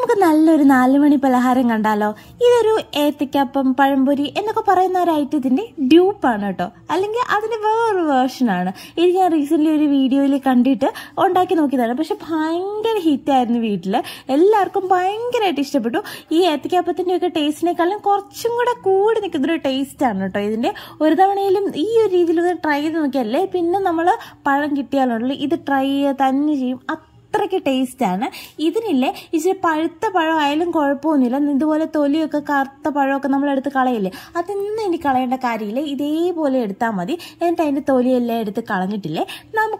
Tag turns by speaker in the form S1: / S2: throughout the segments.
S1: നമുക്ക് നല്ലൊരു നാലുമണി പലഹാരം കണ്ടാലോ ഇതൊരു ഏത്തക്കപ്പം പഴംപൊരി എന്നൊക്കെ പറയുന്ന ഒരു ഐറ്റത്തിന്റെ ഡ്യൂപ്പാണ് കേട്ടോ അല്ലെങ്കിൽ അതിന് വേറൊരു വേർഷനാണ് ഇത് ഞാൻ റീസെന്റ് ഒരു വീഡിയോയിൽ കണ്ടിട്ട് ഉണ്ടാക്കി നോക്കിയതാണ് പക്ഷെ ഭയങ്കര ഹിറ്റായിരുന്നു വീട്ടിൽ എല്ലാവർക്കും ഭയങ്കരമായിട്ട് ഇഷ്ടപ്പെട്ടു ഈ ഏത്തക്കപ്പത്തിന്റെ ഒക്കെ ടേസ്റ്റിനേക്കാളും കുറച്ചും കൂടെ കൂടി നിൽക്കുന്ന ഒരു ടേസ്റ്റാണ് കേട്ടോ ഇതിന്റെ ഒരു തവണയിലും ഈ ഒരു രീതിയിൽ ഒന്ന് ട്രൈ ചെയ്ത് നോക്കിയല്ലേ പിന്നെ നമ്മൾ പഴം കിട്ടിയാലുണ്ടല്ലോ ഇത് ട്രൈ തന്നെ ചെയ്യും അത്രയ്ക്ക് ടേസ്റ്റാണ് ഇതിനില്ലേ ഇച്ചിരി പഴുത്ത പഴം ആയാലും കുഴപ്പമൊന്നുമില്ല ഇതുപോലെ തൊലിയൊക്കെ കറുത്ത പഴമൊക്കെ നമ്മളെടുത്ത് കളയില്ലേ അതൊന്നും എനിക്ക് കളയേണ്ട കാര്യമില്ല ഇതേപോലെ എടുത്താൽ മതി എന്നിട്ട് അതിൻ്റെ തൊലിയെല്ലാം എടുത്ത് കളഞ്ഞിട്ടില്ലേ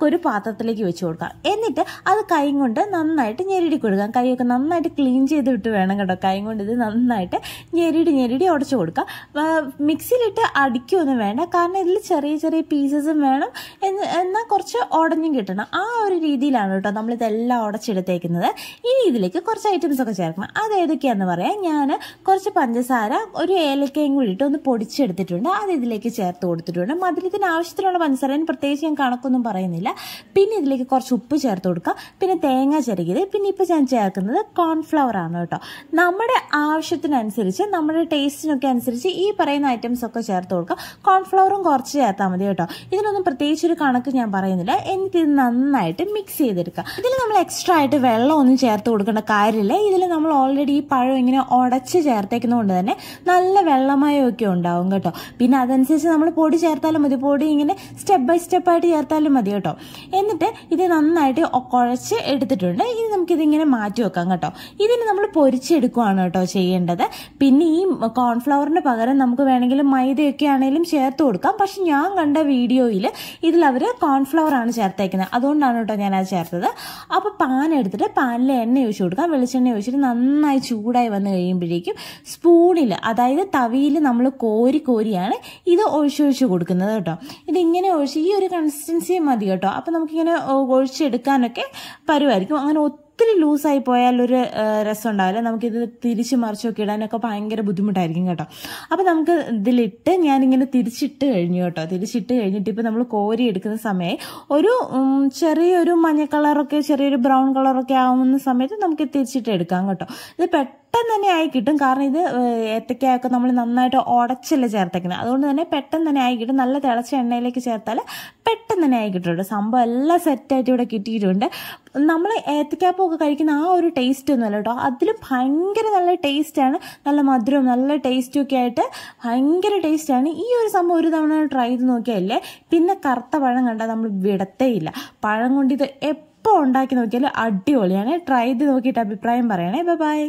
S1: നമുക്കൊരു പാത്രത്തിലേക്ക് വെച്ച് കൊടുക്കാം എന്നിട്ട് അത് കൈ കൊണ്ട് നന്നായിട്ട് ഞെരിടി കൊടുക്കാം കൈയൊക്കെ നന്നായിട്ട് ക്ലീൻ ചെയ്ത് വിട്ട് വേണം കേട്ടോ കൈ കൊണ്ട് ഇത് നന്നായിട്ട് ഞെരിടി ഞെരിടി ഉടച്ചു കൊടുക്കാം മിക്സിയിലിട്ട് അടിക്കുകയൊന്നും വേണ്ട കാരണം ഇതിൽ ചെറിയ ചെറിയ പീസസും വേണം എന്ന് എന്നാൽ കുറച്ച് ഉടഞ്ഞും കിട്ടണം ആ ഒരു രീതിയിലാണ് കേട്ടോ നമ്മളിതെല്ലാം ഉടച്ചെടുത്തേക്കുന്നത് ഇനി ഇതിലേക്ക് കുറച്ച് ഐറ്റംസ് ഒക്കെ ചേർക്കണം അത് ഏതൊക്കെയാണെന്ന് പറയാം ഞാൻ കുറച്ച് പഞ്ചസാര ഒരു ഏലക്കയും കൂടി ഇട്ട് ഒന്ന് പൊടിച്ചെടുത്തിട്ടുണ്ട് അത് ഇതിലേക്ക് ചേർത്ത് കൊടുത്തിട്ടുണ്ട് മധുരത്തിന് ആവശ്യത്തിനുള്ള പഞ്ചസാര പ്രത്യേകിച്ച് ഞാൻ കണക്കൊന്നും പറയുന്നില്ല പിന്നെ ഇതിലേക്ക് കുറച്ച് ഉപ്പ് ചേർത്ത് കൊടുക്കുക പിന്നെ തേങ്ങ ചിരകിയത് പിന്നെ ഇപ്പോൾ ഞാൻ ചേർക്കുന്നത് കോൺഫ്ലവർ ആണ് കേട്ടോ നമ്മുടെ ആവശ്യത്തിനനുസരിച്ച് നമ്മുടെ ടേസ്റ്റിനൊക്കെ അനുസരിച്ച് ഈ പറയുന്ന ഐറ്റംസ് ഒക്കെ ചേർത്ത് കൊടുക്കുക കോൺഫ്ലവറും കുറച്ച് ചേർത്താൽ മതി കേട്ടോ ഇതിനൊന്നും പ്രത്യേകിച്ച് ഒരു കണക്ക് ഞാൻ പറയുന്നില്ല എന്നിട്ട് ഇത് നന്നായിട്ട് മിക്സ് ചെയ്തെടുക്കുക ഇതിൽ നമ്മൾ എക്സ്ട്രാ ആയിട്ട് വെള്ളമൊന്നും ചേർത്ത് കൊടുക്കേണ്ട കാര്യമില്ല ഇതിൽ നമ്മൾ ഓൾറെഡി ഈ പഴം ഇങ്ങനെ ഉടച്ച് ചേർത്തേക്കുന്നതുകൊണ്ട് തന്നെ നല്ല വെള്ളമയമൊക്കെ ഉണ്ടാവും കേട്ടോ പിന്നെ അതനുസരിച്ച് നമ്മൾ പൊടി ചേർത്താലും മതി പൊടി ഇങ്ങനെ സ്റ്റെപ്പ് ബൈ സ്റ്റെപ്പായിട്ട് ചേർത്താലും മതി കേട്ടോ എന്നിട്ട് ഇത് നന്നായിട്ട് കുഴച്ച് എടുത്തിട്ടുണ്ട് ഇനി നമുക്കിതിങ്ങനെ മാറ്റി വെക്കാം കേട്ടോ ഇതിന് നമ്മൾ പൊരിച്ചെടുക്കുവാണ് കേട്ടോ ചെയ്യേണ്ടത് പിന്നെ ഈ കോൺഫ്ലവറിന് പകരം നമുക്ക് വേണമെങ്കിൽ മൈദയൊക്കെ ആണെങ്കിലും ചേർത്ത് കൊടുക്കാം പക്ഷെ ഞാൻ കണ്ട വീഡിയോയിൽ ഇതിൽ അവർ കോൺഫ്ലവറാണ് ചേർത്തേക്കുന്നത് അതുകൊണ്ടാണ് കേട്ടോ ഞാൻ അത് ചേർത്തത് അപ്പോൾ പാൻ എടുത്തിട്ട് പാനിൽ എണ്ണ ഒഴിച്ച് കൊടുക്കാം വെളിച്ചെണ്ണ ഒഴിച്ചിട്ട് നന്നായി ചൂടായി വന്ന് കഴിയുമ്പോഴേക്കും സ്പൂണിൽ അതായത് തവിയിൽ നമ്മൾ കോരി കോരിയാണ് ഇത് ഒഴിച്ചൊഴിച്ച് കൊടുക്കുന്നത് കേട്ടോ ഇതിങ്ങനെ ഒഴിച്ച് ഈ ഒരു കൺസിസ്റ്റൻസിയും മതി കേട്ടോ കേട്ടോ അപ്പോൾ നമുക്കിങ്ങനെ ഒഴിച്ചെടുക്കാനൊക്കെ പരുവായിരിക്കും അങ്ങനെ ഒത്തിരി ലൂസായി പോയാൽ ഒരു രസം ഉണ്ടാവില്ല നമുക്കിത് തിരിച്ച് മറിച്ചൊക്കെ ഇടാനൊക്കെ ഭയങ്കര ബുദ്ധിമുട്ടായിരിക്കും കേട്ടോ അപ്പോൾ നമുക്ക് ഇതിലിട്ട് ഞാനിങ്ങനെ തിരിച്ചിട്ട് കഴിഞ്ഞു കേട്ടോ തിരിച്ചിട്ട് കഴിഞ്ഞിട്ട് ഇപ്പം നമ്മൾ കോരി എടുക്കുന്ന സമയം ഒരു ചെറിയൊരു മഞ്ഞ കളറൊക്കെ ചെറിയൊരു ബ്രൗൺ കളറൊക്കെ ആവുന്ന സമയത്ത് നമുക്ക് തിരിച്ചിട്ട് എടുക്കാം കേട്ടോ ഇത് പെട്ടെന്ന് തന്നെ ആയി കിട്ടും കാരണം ഇത് ഏത്തക്കായൊക്കെ നമ്മൾ നന്നായിട്ട് ഉടച്ചല്ല ചേർത്തേക്കുന്നത് അതുകൊണ്ട് തന്നെ പെട്ടെന്ന് തന്നെ ആയി കിട്ടും നല്ല തിളച്ച എണ്ണയിലേക്ക് ചേർത്താൽ പെട്ടെന്ന് തന്നെ ആയി കിട്ടും സംഭവം എല്ലാം സെറ്റായിട്ട് ഇവിടെ കിട്ടിയിട്ടുണ്ട് നമ്മൾ ഏത്തക്കാപ്പൊക്കെ കഴിക്കുന്ന ആ ഒരു ടേസ്റ്റ് ഒന്നുമല്ല കേട്ടോ അതിലും ഭയങ്കര നല്ല ടേസ്റ്റാണ് നല്ല മധുരവും നല്ല ടേസ്റ്റും ഒക്കെ ആയിട്ട് ഭയങ്കര ടേസ്റ്റാണ് ഈ ഒരു സംഭവം ഒരു തവണ ട്രൈ ചെയ്ത് നോക്കിയാലേ പിന്നെ കറുത്ത പഴം കണ്ടാൽ നമ്മൾ വിടത്തേയില്ല പഴം കൊണ്ട് ഇത് എപ്പോൾ ഉണ്ടാക്കി നോക്കിയാലും അടിപൊളിയാണ് ട്രൈ ചെയ്ത് നോക്കിയിട്ട് അഭിപ്രായം പറയണേ ബൈ